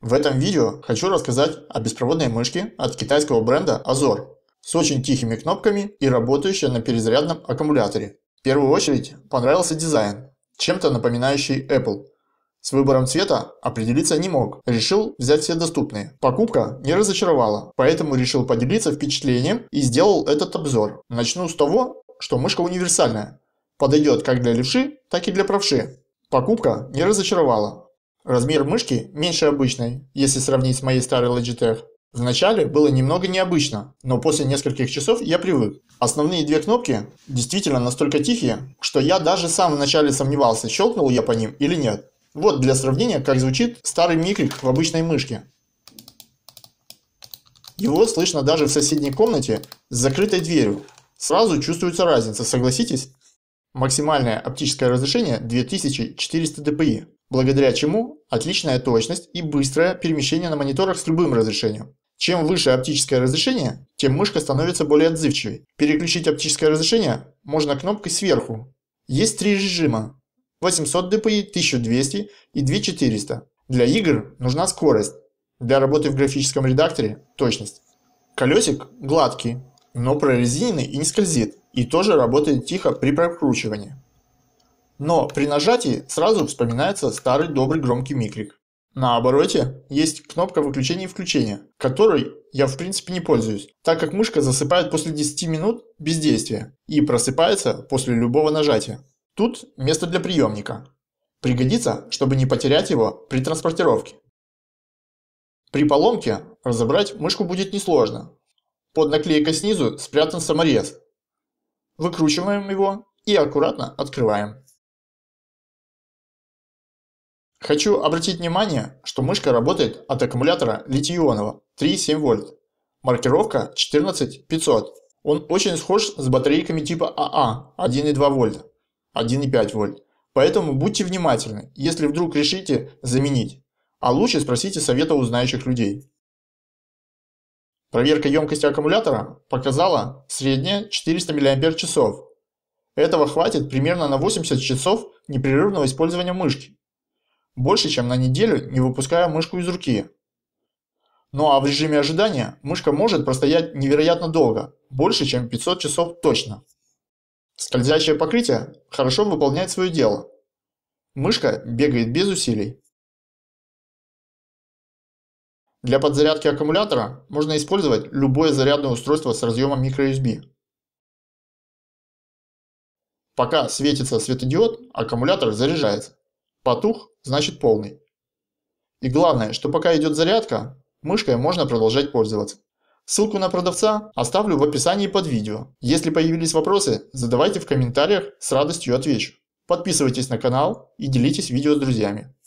В этом видео хочу рассказать о беспроводной мышке от китайского бренда Azor с очень тихими кнопками и работающей на перезарядном аккумуляторе. В первую очередь понравился дизайн, чем-то напоминающий Apple. С выбором цвета определиться не мог, решил взять все доступные. Покупка не разочаровала, поэтому решил поделиться впечатлением и сделал этот обзор. Начну с того, что мышка универсальная, подойдет как для левши, так и для правши. Покупка не разочаровала, Размер мышки меньше обычной, если сравнить с моей старой Logitech. Вначале было немного необычно, но после нескольких часов я привык. Основные две кнопки действительно настолько тихие, что я даже сам вначале сомневался, щелкнул я по ним или нет. Вот для сравнения, как звучит старый микрик в обычной мышке. Его слышно даже в соседней комнате с закрытой дверью. Сразу чувствуется разница, согласитесь? Максимальное оптическое разрешение 2400 dpi благодаря чему отличная точность и быстрое перемещение на мониторах с любым разрешением. Чем выше оптическое разрешение, тем мышка становится более отзывчивой. Переключить оптическое разрешение можно кнопкой сверху. Есть три режима 800 dpi, 1200 и 2400. Для игр нужна скорость, для работы в графическом редакторе – точность. Колесик гладкий, но прорезиненный и не скользит, и тоже работает тихо при прокручивании. Но при нажатии сразу вспоминается старый добрый громкий микрик. На обороте есть кнопка выключения и включения, которой я в принципе не пользуюсь, так как мышка засыпает после 10 минут бездействия и просыпается после любого нажатия. Тут место для приемника. Пригодится, чтобы не потерять его при транспортировке. При поломке разобрать мышку будет несложно. Под наклейкой снизу спрятан саморез. Выкручиваем его и аккуратно открываем. Хочу обратить внимание, что мышка работает от аккумулятора литий-ионного 3,7 вольт. Маркировка 14500. Он очень схож с батарейками типа АА 1,2 а, вольта, 1,5 вольт. Поэтому будьте внимательны, если вдруг решите заменить. А лучше спросите совета у знающих людей. Проверка емкости аккумулятора показала средняя 400 мАч. Этого хватит примерно на 80 часов непрерывного использования мышки больше чем на неделю, не выпуская мышку из руки. Ну а в режиме ожидания мышка может простоять невероятно долго, больше чем 500 часов точно. Скользящее покрытие хорошо выполняет свое дело. Мышка бегает без усилий. Для подзарядки аккумулятора можно использовать любое зарядное устройство с разъемом microUSB. Пока светится светодиод, аккумулятор заряжается. Потух значит полный. И главное, что пока идет зарядка, мышкой можно продолжать пользоваться. Ссылку на продавца оставлю в описании под видео. Если появились вопросы, задавайте в комментариях, с радостью отвечу. Подписывайтесь на канал и делитесь видео с друзьями.